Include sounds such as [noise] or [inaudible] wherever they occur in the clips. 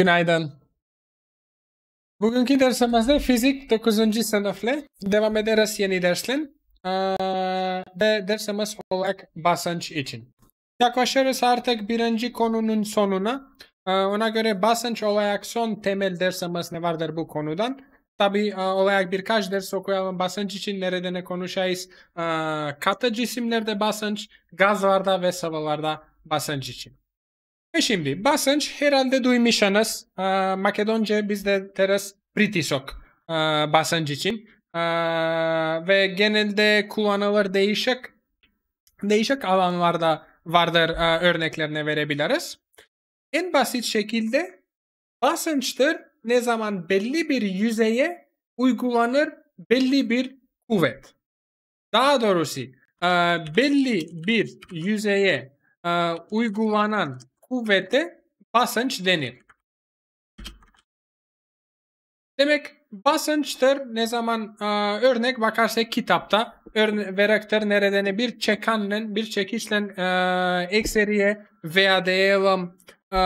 Günaydın. Bugünkü dersimizde fizik 9. sınıfla devam ederiz yeni dersle. Ee, ve dersimiz olarak basınç için. Yaklaşırız artık birinci konunun sonuna. Ee, ona göre basınç olarak son temel dersimiz ne vardır bu konudan? Tabi e, olarak birkaç ders okuyalım. Basınç için nerede ne konuşayız? Ee, katı cisimlerde basınç, gazlarda ve sıvılarda basınç için. E şimdi basınç herhalde duymuşsunuz. E, Makedonca bizde teraz pritisok e, basınç için. E, ve genelde kullanılır değişik değişik alanlarda vardır e, örneklerini verebiliriz. En basit şekilde basınçtır ne zaman belli bir yüzeye uygulanır belli bir kuvvet. Daha doğrusu belli bir yüzeye uygulanan kuvvete basınç denir. Demek basınçtır ne zaman e, örnek bakarsak kitapta örne verektör nereden bir çekanla bir çekişle e, ekseriye veya diyelim e,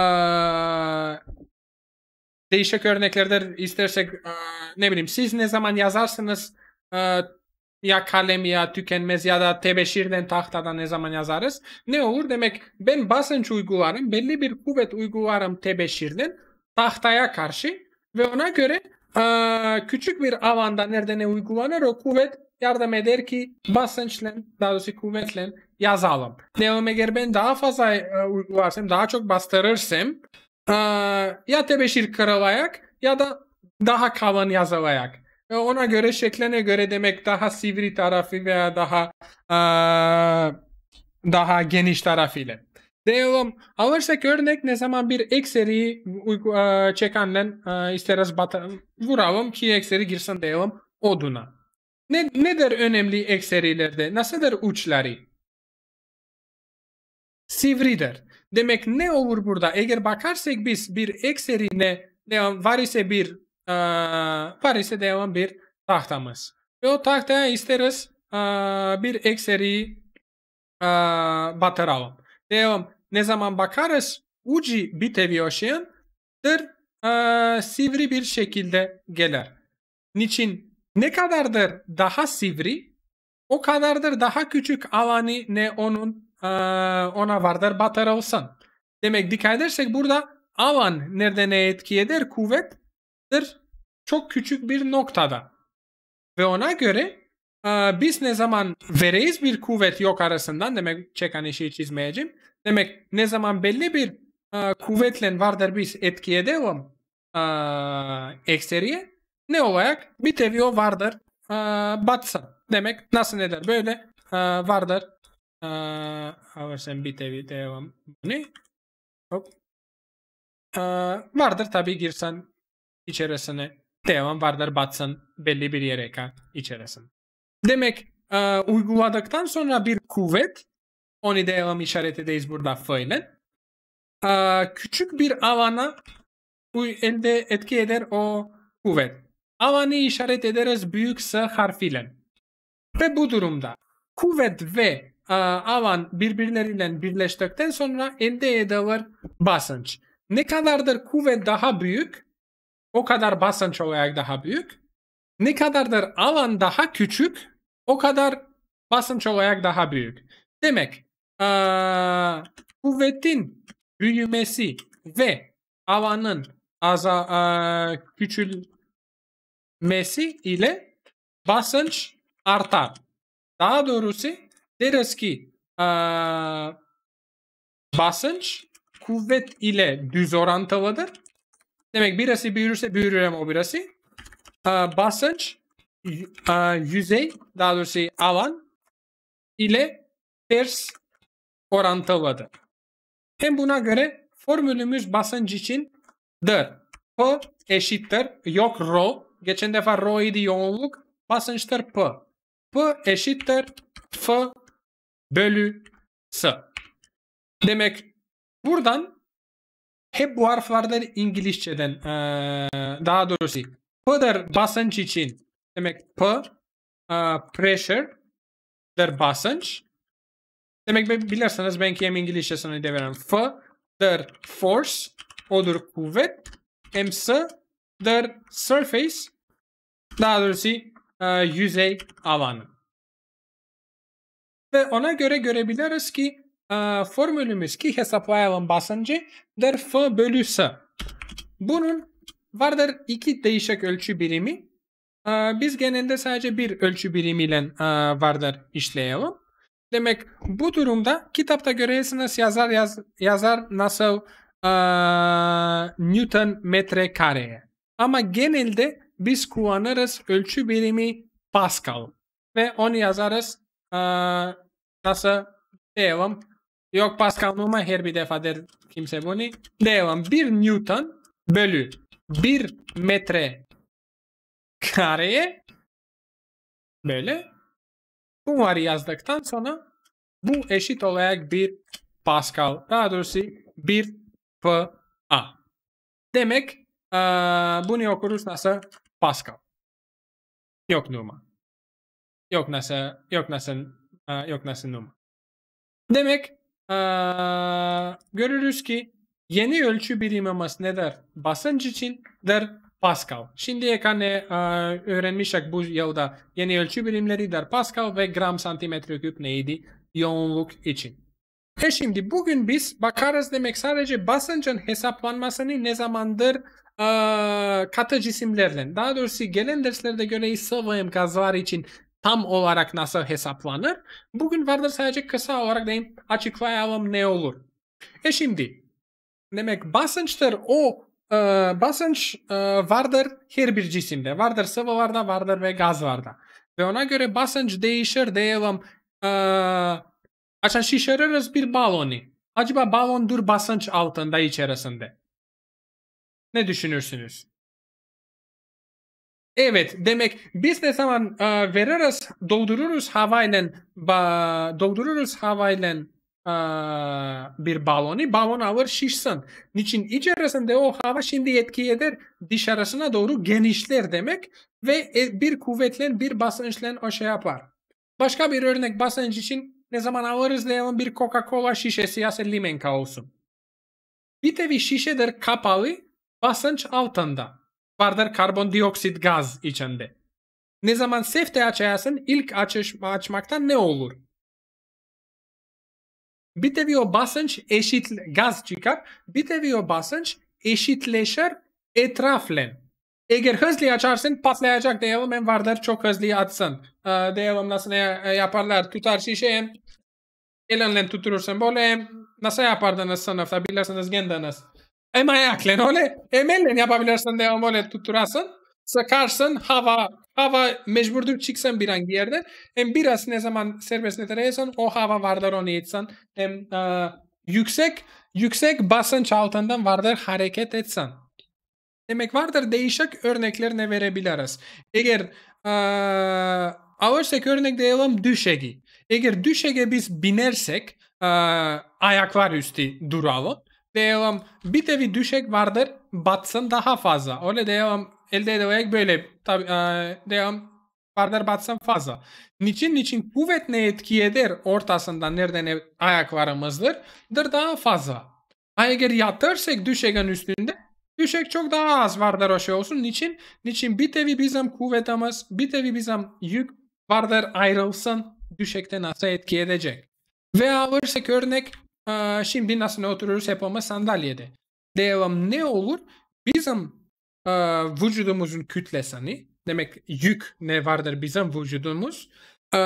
değişik örneklerde istersek e, ne bileyim siz ne zaman yazarsınız e, ya kalem ya tükenmez ya da tebeşirden tahtada ne zaman yazarız. Ne olur demek ben basınç uygularım belli bir kuvvet uygularım tebeşirden tahtaya karşı ve ona göre küçük bir alanda nerede ne uygulanır o kuvvet yardım eder ki basınçla daha doğrusu kuvvetle yazalım. Ne eğer ben daha fazla uygularsam daha çok bastırırsam ya tebeşir kırılayak ya da daha kalın yazılayak ona göre şekline göre demek daha sivri tarafı veya daha daha geniş tarafıyla. Diyelim alırsak örnek ne zaman bir ekseri çekenle isteriz batalım, vuralım ki ekseri girsin diyelim oduna. Ne, nedir önemli ekserilerde? Nasıldır uçları? Sivridir. Demek ne olur burada? Eğer bakarsak biz bir ekserine ne var ise bir Paris'e devam bir tahtamız. Ve o tahtaya isteriz bir ekseri batıralım. Devam. Ne zaman bakarız ucu biteviyordur sivri bir şekilde gelir. Niçin? Ne kadardır daha sivri o kadardır daha küçük alanı ne onun ona vardır batar olsan. Demek dikkat edersek burada alan nerede ne etki eder? Kuvvet çok küçük bir noktada. Ve ona göre e, biz ne zaman vereyiz bir kuvvet yok arasından demek çeken işi hani çizmeyeceğim. Demek ne zaman belli bir e, kuvvetle vardır biz etkiye devam e, ekseriye ne olarak bir teviyo vardır batsa. Demek nasıl ne der böyle vardır alırsan bir teviyo devam ne? Hop. Vardır tabi girsen içerisine devam vardır batsın belli bir yere kadar içerisine. Demek e, uyguladıktan sonra bir kuvvet onu devam işaret edeyiz burada failen. E, küçük bir alana elde etki eder o kuvvet. Alanı işaret ederiz büyükse harfiyle. Ve bu durumda kuvvet ve e, alan birbirleriyle birleştikten sonra elde edilir basınç. Ne kadardır kuvvet daha büyük o kadar basınç olarak daha büyük. Ne kadardır alan daha küçük o kadar basınç olarak daha büyük. Demek ee, kuvvetin büyümesi ve alanın aza, ee, küçülmesi ile basınç artar. Daha doğrusu deriz ki ee, basınç kuvvet ile düz orantılıdır Demek birası büyürse büyür ama o birası. Ee, basınç, e, yüzey, daha doğrusu alan ile ters orantılıdır. Hem buna göre formülümüz basınç içindir. P eşittir, yok rho. Geçen defa rho idi yoğunluk, basınçtır P. P eşittir F bölü S. Demek buradan hep bu harflerden İngilizceden e, daha doğrusu P'dır basınç için demek P pressure der basınç demek bilirseniz belki hem İngilizcesini de veren der force odur kuvvet der surface daha doğrusu e, yüzey alanı ve ona göre görebiliriz ki ee, formülümüz ki hesaplayalım basıncı der F bölü S. Bunun vardır iki değişik ölçü birimi. Ee, biz genelde sadece bir ölçü birimiyle e, vardır işleyelim. Demek bu durumda kitapta görüyorsunuz yazar yaz, yazar nasıl e, Newton metre kareye. Ama genelde biz kullanırız ölçü birimi Pascal ve onu yazarız e, nasıl diyelim Yok Pascal Numa her bir defa der kimse bunu. Devam. bir Newton bölü bir metre kareye böyle bu var yazdıktan sonra bu eşit olarak bir Pascal. Daha doğrusu 1 PA. Demek uh, bunu okuruz nasıl? Pascal. Yok Numa. Yok nasıl, yok nasıl, yok nasıl Numa. Demek ee, görürüz ki yeni ölçü birimimiz nedir? Basınç için der Pascal. Şimdiye kadar uh, e, öğrenmiştik bu yılda yeni ölçü birimleri der Pascal ve gram santimetre küp neydi yoğunluk için. E şimdi bugün biz bakarız demek sadece basıncın hesaplanmasını ne zamandır uh, katı cisimlerle daha doğrusu gelen derslerde göre sıvı gazlar için tam olarak nasıl hesaplanır? Bugün vardır sadece kısa olarak deyin açıklayalım ne olur. E şimdi demek basınçtır o e, basınç e, vardır her bir cisimde. Vardır sıvılarda vardır ve gazlarda. Ve ona göre basınç değişir diyelim. E, açan şişiririz bir balonu. Acaba balondur basınç altında içerisinde. Ne düşünürsünüz? Evet demek biz ne zaman e, veririz doldururuz havayla ba, doldururuz havayla e, bir balonu balon alır şişsin. Niçin içerisinde o hava şimdi etki eder dışarısına doğru genişler demek ve e, bir kuvvetlen, bir basınçla o şey yapar. Başka bir örnek basınç için ne zaman alırız diyelim bir Coca-Cola şişesi ya limenka olsun. Bir tevi şişedir kapalı basınç altında vardır karbondioksit gaz içinde. Ne zaman sefte açarsın ilk açış açmaktan ne olur? Bir tevi o basınç eşit gaz çıkar. Bir tevi o basınç eşitleşir etraflen. Eğer hızlı açarsın patlayacak diyelim hem vardır çok hızlı atsın. Uh, ee, diyelim nasıl e, e, yaparlar tutar şişeyi elinle tuturursun böyle nasıl yapardınız sınıfta bilirsiniz gendiniz. E manyaklen öyle emelle ne yapabilirsin devam öyle tutturasın. Sakarsın hava hava mecburdur çıksan bir hangi yerde. Hem biraz ne zaman serbest netereysen o hava vardır onu etsen. Hem e, yüksek yüksek basınç altından vardır hareket etsen. Demek vardır değişik örnekler ne verebiliriz. Eğer e, alırsak örnek diyelim düşegi. Eğer düşege biz binersek e, ayaklar üstü duralım devam Bir bitevi düşek vardır batsın daha fazla. Öyle devam elde ederek böyle tabi, e, devam vardır batsın fazla. Niçin niçin kuvvet ne etki eder Ortasından nereden ayaklarımızdır dır daha fazla. Eğer yatırsak düşeğin üstünde düşek çok daha az vardır o şey olsun. Niçin? Niçin bir bitevi bizim kuvvetimiz, bitevi bizim yük vardır ayrılsın düşekte nasıl etki edecek. Ve alırsak örnek şimdi nasıl oturuyoruz hep ama sandalyede. Devam ne olur? Bizim e, vücudumuzun kütlesini demek yük ne vardır bizim vücudumuz e,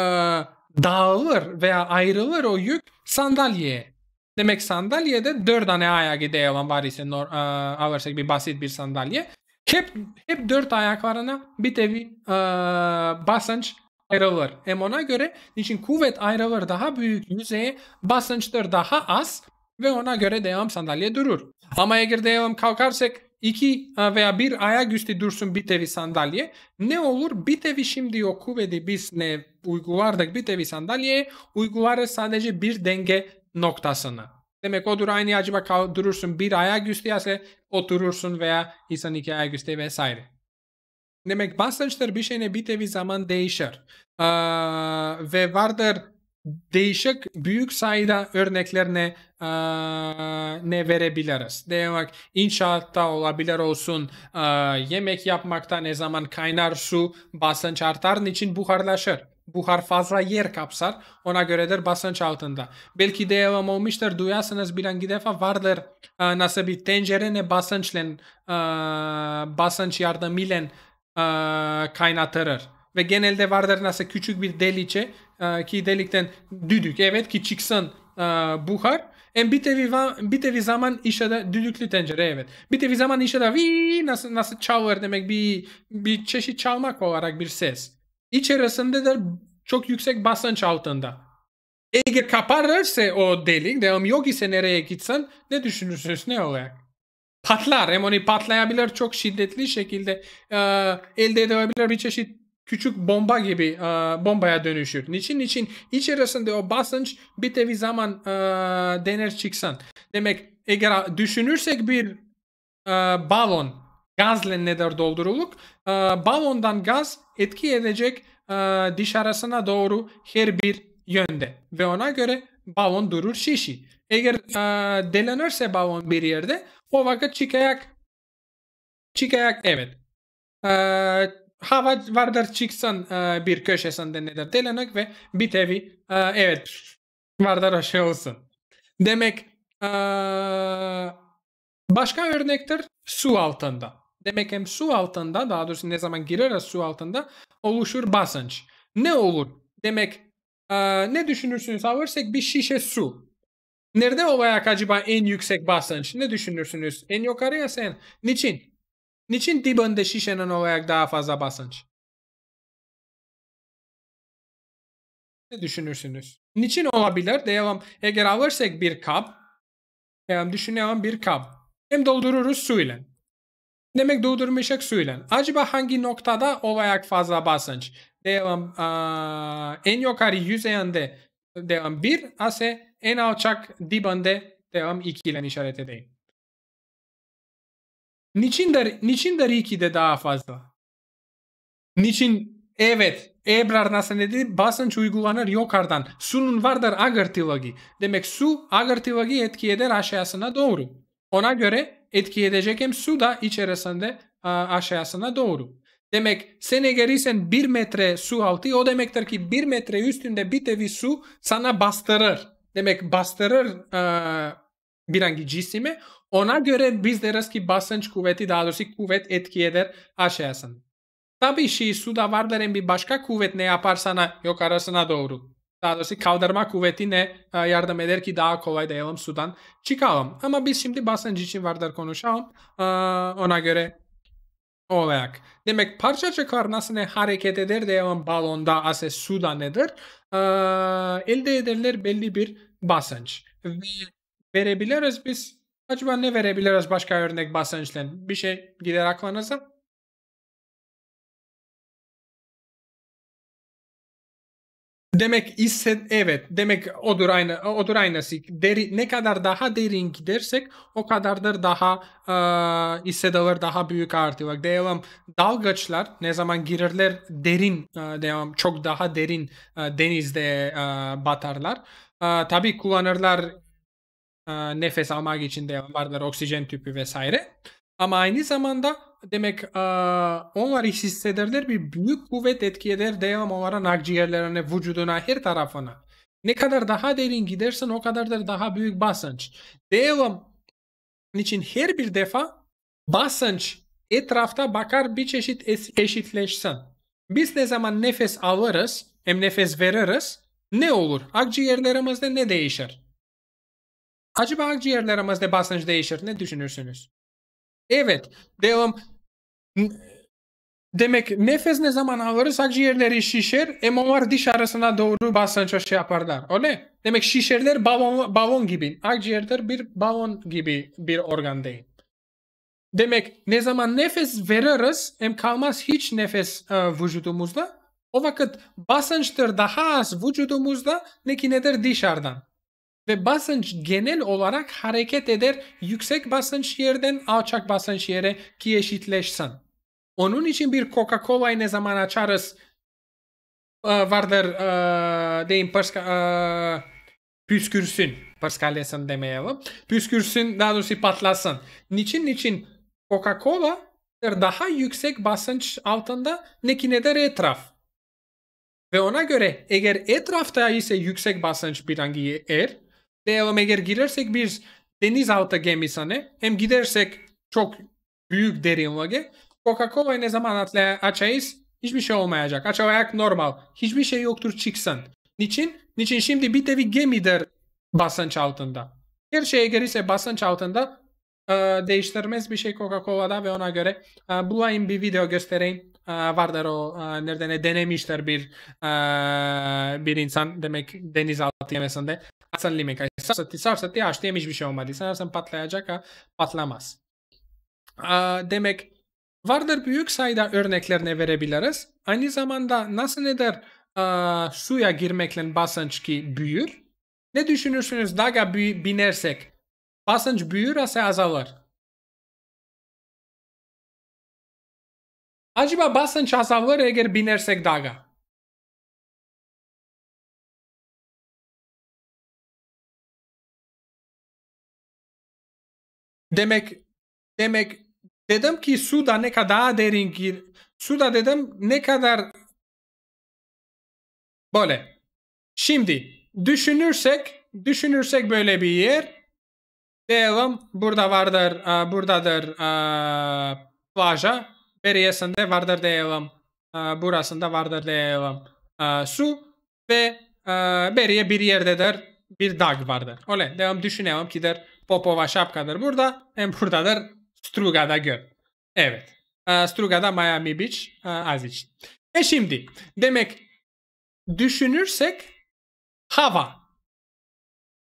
dağılır veya ayrılır o yük sandalyeye. Demek sandalyede dört tane ayak devam var ise e, alırsak bir basit bir sandalye. Hep hep dört ayaklarına bir tevi e, basınç ayrılır. Hem ona göre için kuvvet ayrılır daha büyük yüzeye basınçtır daha az ve ona göre devam sandalye durur. Ama eğer devam kalkarsak iki veya bir ayak üstü dursun bir tevi sandalye ne olur? Bir tevi şimdi o kuvveti biz ne uygulardık bir tevi sandalyeye uygularız sadece bir denge noktasını. Demek o odur aynı acaba durursun bir ayak üstü ise oturursun veya insan iki ayak üstü vesaire demek basınçlar bir şeyine bitevi zaman değişir. Ee, ve vardır değişik büyük sayıda örneklerine e, ne verebiliriz. Demek inşaatta olabilir olsun e, yemek yapmakta ne zaman kaynar su basınç artar için buharlaşır. Buhar fazla yer kapsar ona göredir basınç altında. Belki devam olmuştur duyarsınız birinci defa vardır e, nasıl bir tencerene basınçla e, basınç yardımıyla e, kaynatırır. Ve genelde vardır nasıl küçük bir deliçe e, ki delikten düdük evet ki çıksın e, buhar. En bir tevi, bir tevi zaman işe de düdüklü tencere evet. Bir tevi zaman işe de vii nasıl, nasıl çalır demek bir, bir çeşit çalmak olarak bir ses. İçerisinde de çok yüksek basınç altında. Eğer kaparırsa o delik, devam yok ise nereye gitsen ne düşünürsünüz ne olarak? patlar. Emoni patlayabilir çok şiddetli şekilde e, elde edebilir bir çeşit küçük bomba gibi e, bombaya dönüşür. Niçin? Niçin? İçerisinde o basınç bir tevi zaman e, dener çıksan. Demek eğer düşünürsek bir e, balon gazla nedir dolduruluk? E, balondan gaz etki edecek e, dışarısına doğru her bir yönde. Ve ona göre balon durur şişi. Eğer e, delenirse balon bir yerde Ovoga çıkacak. Çıkacak evet. Ee, hava vardır çıksan e, bir köşesinden nedir telenek ve bir tevi e, evet vardır aşağı olsun. Demek e, başka örnektir su altında. Demek hem su altında daha doğrusu ne zaman girer su altında oluşur basınç. Ne olur? Demek e, ne düşünürsünüz alırsak bir şişe su Nerede olarak acaba en yüksek basınç? Ne düşünürsünüz? En yukarıya sen. Niçin? Niçin dibinde şişenin olarak daha fazla basınç? Ne düşünürsünüz? Niçin olabilir? Diyelim eğer alırsak bir kap, diyelim düşünelim bir kap. Hem doldururuz su ile. Demek doldurmuşak su ile. Acaba hangi noktada olarak fazla basınç? Diyelim en yukarı yüzeyinde diyelim bir ase en alçak dip önde devam 2 ile işaret edeyim. Niçin der, niçin der 2 de daha fazla? Niçin evet Ebrar nasıl dedi basınç uygulanır yukarıdan. Sunun vardır agırtıvagi. Demek su agırtıvagi etki eder aşağısına doğru. Ona göre etki edecek hem su da içerisinde aşağısına doğru. Demek sen eğer bir metre su altı o demektir ki bir metre üstünde bir tevi su sana bastırır. Demek bastırır e, bir hangi cisimi. Ona göre biz deriz ki basınç kuvveti daha doğrusu kuvvet etki eder aşağısın. Tabii ki suda varların bir başka kuvvet ne yapar sana yukarısına doğru. Daha doğrusu kaldırma kuvveti ne e, yardım eder ki daha kolay dayalım sudan çıkalım. Ama biz şimdi basınç için vardır konuşalım. E, ona göre olarak. Demek parçacıklar nasıl ne hareket eder diyelim balonda ase suda nedir? E, elde ederler belli bir basınç. Ve verebiliriz biz. Acaba ne verebiliriz başka örnek basınçla? Bir şey gider aklınıza. Demek ise evet demek odur aynı odur aynısı. Deri, ne kadar daha derin gidersek o kadardır daha e, hissedilir daha büyük artıyor. Devam dalgaçlar ne zaman girerler derin e, diyelim çok daha derin e, denizde e, batarlar. Ee, tabii kullanırlar e, nefes almak için de yaparlar oksijen tüpü vesaire. Ama aynı zamanda demek e, onlar hissederler bir büyük kuvvet etki eder devam olarak akciğerlerine, vücuduna, her tarafına. Ne kadar daha derin gidersen o kadar da daha büyük basınç. Devam için her bir defa basınç etrafta bakar bir çeşit eşitleşsin. Biz ne zaman nefes alırız, hem nefes veririz, ne olur? Akciğerlerimizde ne değişir? Acaba akciğerlerimizde basınç değişir? Ne düşünürsünüz? Evet. Devam. Demek nefes ne zaman alırız akciğerleri şişer, MMR dışarısına doğru basınç şey yaparlar. Öyle. Demek şişerler balon, balon gibi. Akciğerler bir balon gibi bir organ değil. Demek ne zaman nefes veririz hem kalmaz hiç nefes e, vücudumuzda o vakit basınçtır daha az vücudumuzda nekinedir dışarıdan. Ve basınç genel olarak hareket eder yüksek basınç yerden alçak basınç yere ki eşitleşsin. Onun için bir Coca-Cola'yı ne zaman açarız ee, vardır ee, deyim ee, püskürsün. Paskalyasın demeyelim. Püskürsün daha doğrusu patlasın. Niçin niçin Coca-Cola daha yüksek basınç altında nekinedir etraf. Ve ona göre eğer etrafta ise yüksek basınç bir hangi yer, devam eğer girersek bir denizaltı gemisine hem gidersek çok büyük derinliğe Coca-Cola ne zaman atla açayız hiçbir şey olmayacak. Aç normal. Hiçbir şey yoktur çıksın. Niçin? Niçin şimdi bir devi gemidir basınç altında. Her şey eğer ise basınç altında değiştirmez bir şey Coca-Cola'da ve ona göre bulayım bir video göstereyim. Ee, vardır o e, nerede ne denemişler bir e, bir insan demek denizaltı yemesinde atsan limeka. Sarsatı sarsatı açtı yemiş bir şey olmadı. Sanırsın patlayacak ha patlamaz. Ee, demek vardır büyük sayıda örneklerini verebiliriz. Aynı zamanda nasıl eder e, suya girmekle basınç ki büyür? Ne düşünürsünüz? Daga binersek basınç büyür ise azalır. Acaba basınç azalır eğer binersek dağa. Demek demek dedim ki suda ne kadar derin gir suda dedim ne kadar böyle. Şimdi düşünürsek düşünürsek böyle bir yer diyelim burada vardır buradadır plaja Beriyesinde vardır deyelim. Burasında vardır deyelim. Su ve e, beriye bir yerdedir bir dağ vardır. Öyle devam düşünelim ki der Popova şapkadır burada. Hem buradadır Struga'da gör. Evet. E, Struga'da Miami Beach e, az için. E şimdi demek düşünürsek hava.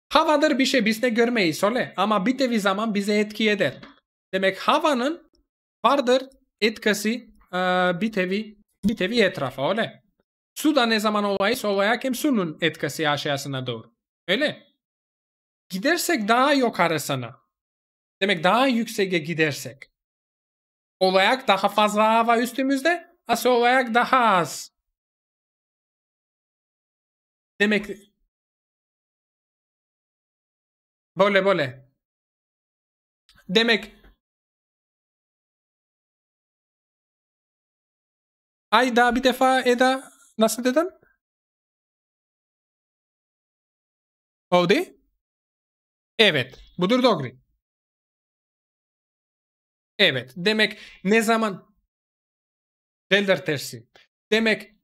Havadır bir şey biz ne görmeyiz öyle ama bir tevi zaman bize etki eder. Demek havanın vardır etkisi e, eh, bir tevi bir etrafa öyle. Su da ne zaman olaysa olayak hem sunun etkisi aşağısına doğru. Öyle. Gidersek daha yukarı sana. Demek daha yükseğe gidersek. Olayak daha fazla hava üstümüzde. Asıl olayak daha az. Demek böyle böyle. Demek Ay daha bir defa Eda nasıl dedin? Oldu? Evet. Budur doğru. Evet. Demek ne zaman Delder tersi. Demek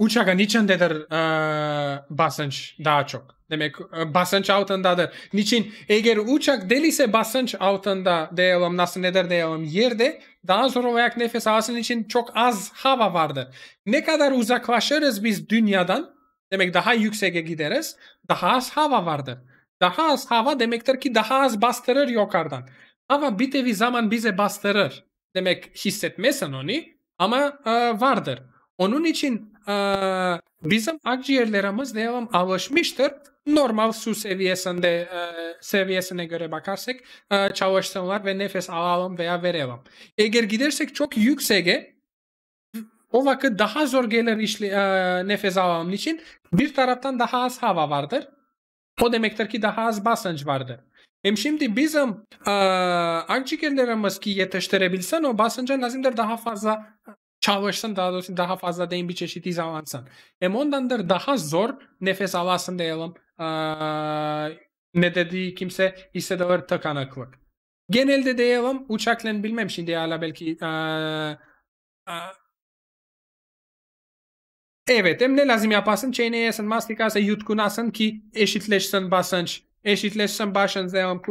uçaga niçindedir uh, basınç daha çok. Demek basınç altındadır. Niçin eğer uçak delise basınç altında diyelim nasıl nedir diyelim yerde daha zor olarak nefes alsın için çok az hava vardır. Ne kadar uzaklaşırız biz dünyadan demek daha yükseğe gideriz daha az hava vardır. Daha az hava demektir ki daha az bastırır yukarıdan. Hava bir tevi zaman bize bastırır. Demek hissetmesen onu ama e, vardır. Onun için e, bizim akciğerlerimiz devam alışmıştır. Normal su seviyesinde e, seviyesine göre bakarsak e, çalışsınlar ve nefes alalım veya verelim. Eğer gidersek çok yükseğe o vakit daha zor gelir işli e, nefes almam için. Bir taraftan daha az hava vardır. O demektir ki daha az basınç vardır. Hem şimdi bizim e, akciğerlerimiz ki yetiştirebilsen o basınca lazımdır daha fazla çalışsın daha doğrusu daha fazla değil bir çeşit izalansın. Hem ondandır daha zor nefes alasın diyelim. Ee, ne dediği kimse hissedilir tıkanıklık. Genelde diyelim uçakla bilmem şimdi hala belki ee, ee, Evet, hem ne lazım yapasın? Çeyneyesin, mastikası yutkunasın ki eşitleşsin basınç. Eşitleşsin basınç diyelim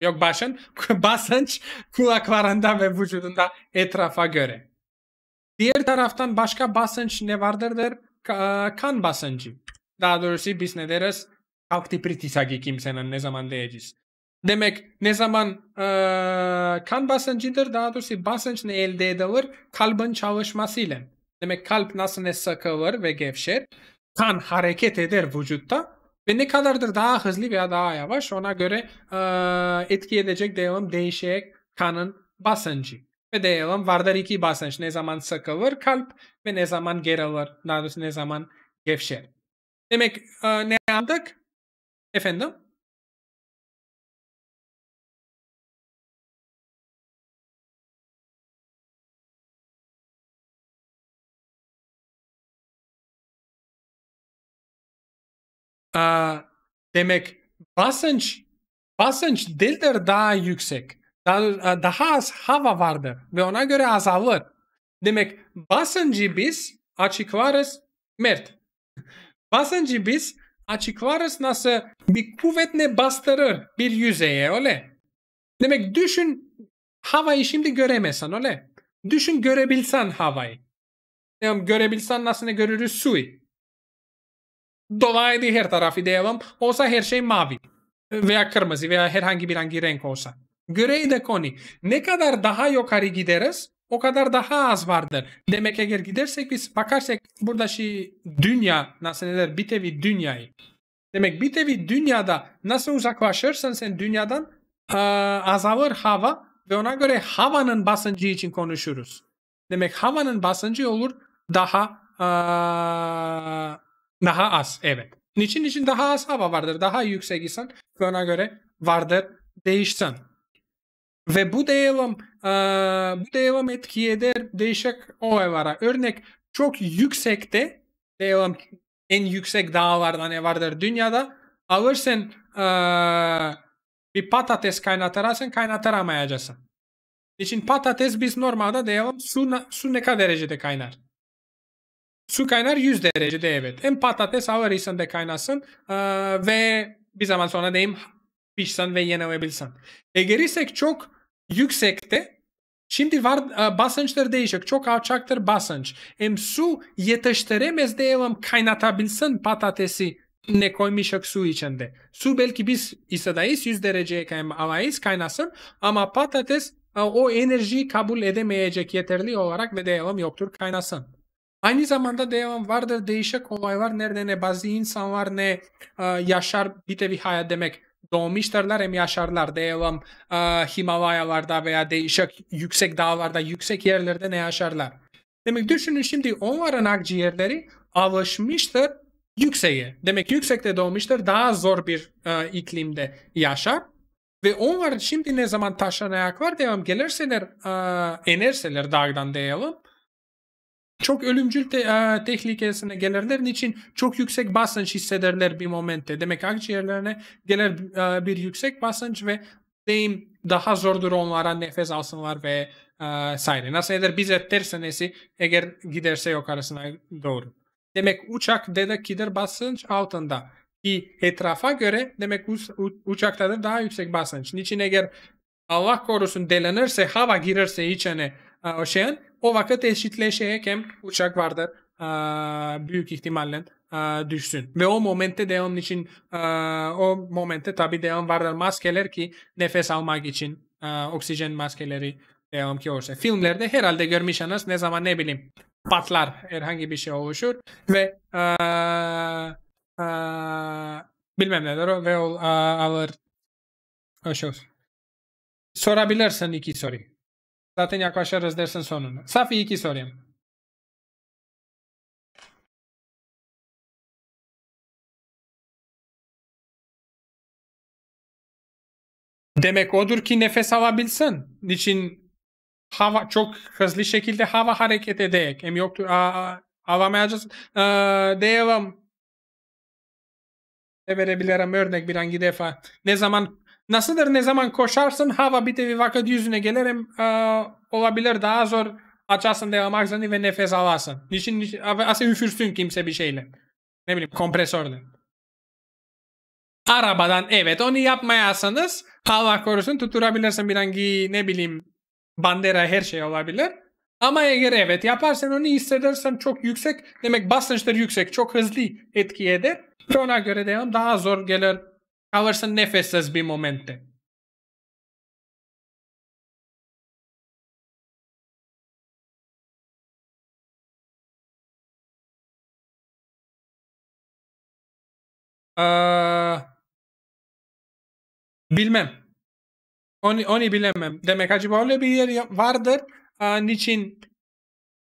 yok [laughs] basınç, basınç kulaklarında ve vücudunda etrafa göre. Diğer taraftan başka basınç ne vardır der? Kan basıncı. Daha doğrusu biz ne deriz? Aktipritisagi kimsenin ne zaman diyeceğiz. Demek ne zaman e, kan basıncıdır daha doğrusu basınç ne elde edilir? Kalbin çalışmasıyla. Demek kalp nasıl ne sıkılır ve gevşer? Kan hareket eder vücutta ve ne kadardır daha hızlı veya daha yavaş ona göre e, etki edecek devam değişecek kanın basıncı ve dayalım. Vardar iki basınç. Ne zaman sıkılır kalp ve ne zaman gerilir. Daha doğrusu ne zaman gevşer. Demek e, ne anladık? Efendim? E, demek basınç basınç dildir daha yüksek. E, daha, az hava vardır. ve ona göre azalır. Demek basıncı biz açıklarız mert. [laughs] basıncı biz açıklarız nasıl bir kuvvet ne bastırır bir yüzeye öyle. Demek düşün havayı şimdi göremesen öyle. Düşün görebilsen havayı. Devam görebilsen nasıl ne görürüz suyu. Dolaylı her tarafı devam olsa her şey mavi veya kırmızı veya herhangi bir hangi renk olsa. Gray de koni. Ne kadar daha yukarı gideriz o kadar daha az vardır. Demek eğer gidersek biz bakarsak burada şey dünya nasıl neler bir dünyayı. Demek bir dünyada nasıl uzaklaşırsan sen dünyadan e, azalır hava ve ona göre havanın basıncı için konuşuruz. Demek havanın basıncı olur daha e, daha az evet. Niçin için daha az hava vardır. Daha yüksek insan ve ona göre vardır değişsen. Ve bu değilim bu değilim etki eder değişik olaylara. Örnek çok yüksekte değilim en yüksek dağlardan ne vardır dünyada alırsın bir patates kaynatırsın kaynatıramayacaksın. Için patates biz normalde diyelim su, su ne kadar derecede kaynar? Su kaynar 100 derecede evet. En patates alırsan de kaynasın ee, ve bir zaman sonra deyim pişsen ve yenilebilsen. Eğer isek çok yüksekte. Şimdi var, e, basınçlar değişik. Çok alçaktır basınç. Hem su yetiştiremez diyelim kaynatabilsin patatesi ne koymuşak su içinde. Su belki biz istedayız 100 dereceye alayız kaynasın ama patates e, o enerjiyi kabul edemeyecek yeterli olarak ve diyelim yoktur kaynasın. Aynı zamanda diyelim vardır değişik olaylar nerede ne bazı insanlar ne e, yaşar bir hayat demek doğmuşlarlar hem yaşarlar. Diyelim e, Himalayalarda veya değişik yüksek dağlarda, yüksek yerlerde ne yaşarlar. Demek düşünün şimdi onların akciğerleri alışmıştır yükseğe. Demek yüksekte doğmuşlar daha zor bir e, iklimde yaşar. Ve onlar şimdi ne zaman taşınayak var devam gelirseler, e, inerseler dağdan diyelim çok ölümcül te, e, tehlikesine gelirler. Niçin? Çok yüksek basınç hissederler bir momente. Demek akciğerlerine gelir bir yüksek basınç ve deyim daha zordur onlara nefes alsınlar ve e, sayın. Nasıl eder? Bize tersinesi eğer giderse yukarısına doğru. Demek uçak dedekidir basınç altında. Ki etrafa göre demek uçaktadır daha yüksek basınç. Niçin eğer Allah korusun delenirse hava girirse içine o şeyin o vakit eşitleşeye uçak vardır. Aa, büyük ihtimalle aa, düşsün. Ve o momente de onun için aa, o momente tabi on vardır maskeler ki nefes almak için oksijen maskeleri devam ki olsa. Filmlerde herhalde görmüşsünüz ne zaman ne bileyim patlar herhangi bir şey oluşur ve bilmem neler o ve o, alır. Hoş olsun. Sorabilirsin iki soru. Zaten yaklaşırız dersin sonuna. Safi 2 sorayım. Demek odur ki nefes alabilsin. Niçin hava çok hızlı şekilde hava hareket edecek. Hem yoktur. Aa, alamayacağız. Ee, devam. Verebilirim örnek bir hangi defa. Ne zaman Nasıldır ne zaman koşarsın hava bir de vakit yüzüne gelirim e, ee, olabilir daha zor açasın devam ağzını ve nefes alasın. Niçin, niçin asıl üfürsün kimse bir şeyle. Ne bileyim kompresörle. Arabadan evet onu yapmayasınız Allah korusun tutturabilirsin bir hangi ne bileyim bandera her şey olabilir. Ama eğer evet yaparsan onu hissedersen çok yüksek demek basınçlar yüksek çok hızlı etki eder. Ona göre devam daha zor gelir However, nefes să-ți momente. Aa, uh, bilmem. Onu, onu bilemem. Demek acaba öyle bir yer vardır. Aa, uh, niçin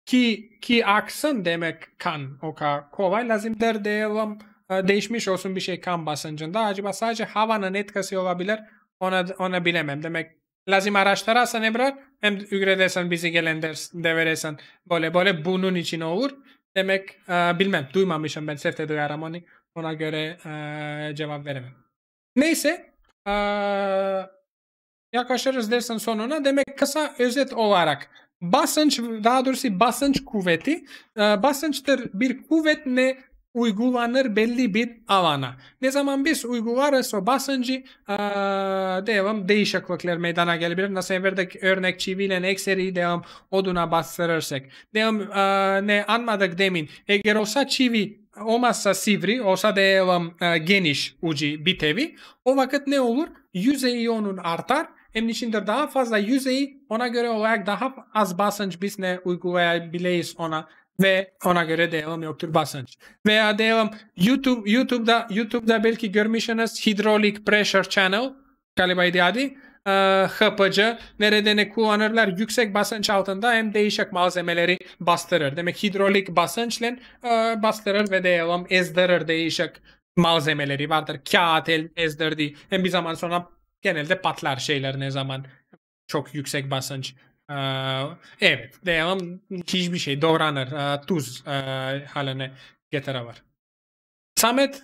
ki ki aksın demek kan o kadar kolay der diyelim. Ee, değişmiş olsun bir şey kan basıncında. Acaba sadece havanın etkisi olabilir. Ona, ona bilemem. Demek lazım araştırarsan Ebrar hem ücretesen bizi gelen ders deveresen böyle böyle bunun için olur. Demek e, bilmem duymamışım ben sefte duyarım onu. Ona göre e, cevap veremem. Neyse e, yaklaşırız dersin sonuna. Demek kısa özet olarak basınç daha doğrusu basınç kuvveti e, basınçtır bir kuvvet ne uygulanır belli bir alana. Ne zaman biz uygularız o basıncı aa, devam değişiklikler meydana gelebilir. Nasıl evverdeki örnek çiviyle ekseri devam oduna bastırırsak. Devam aa, ne anmadık demin. Eğer olsa çivi olmazsa sivri, olsa devam aa, geniş ucu bitevi. O vakit ne olur? Yüzeyi onun artar hem içinde daha fazla yüzeyi ona göre olarak daha az basınç biz ne uygulayabiliriz ona ve ona göre diyelim yoktur basınç. Veya diyelim YouTube YouTube'da YouTube'da belki görmüşsünüz Hydraulic Pressure Channel galibaydı adı. E, ee, HPC nerede ne kullanırlar yüksek basınç altında hem değişik malzemeleri bastırır. Demek hidrolik basınçla e, bastırır ve diyelim ezdirir değişik malzemeleri vardır. Kağıt el ezdirdi. Hem bir zaman sonra genelde patlar şeyler ne zaman çok yüksek basınç evet devam hiçbir şey doğranır tuz haline getire var. Samet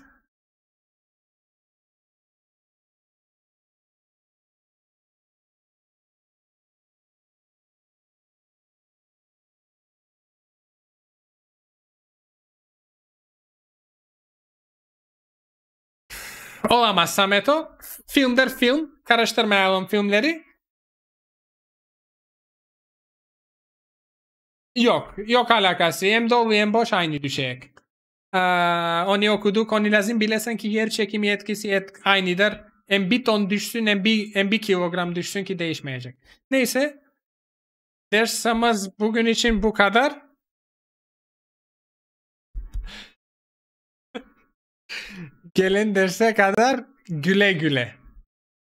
Olamaz Samet o. Filmdir film. Karıştırmayalım filmleri. Yok. Yok alakası. Hem dolu hem boş aynı düşecek. Ee, onu okuduk. Onu lazım bilesen ki yer çekimi etkisi et, aynıdır. Hem bir ton düşsün hem bir, hem bir kilogram düşsün ki değişmeyecek. Neyse. Dersimiz bugün için bu kadar. [laughs] Gelin derse kadar güle güle.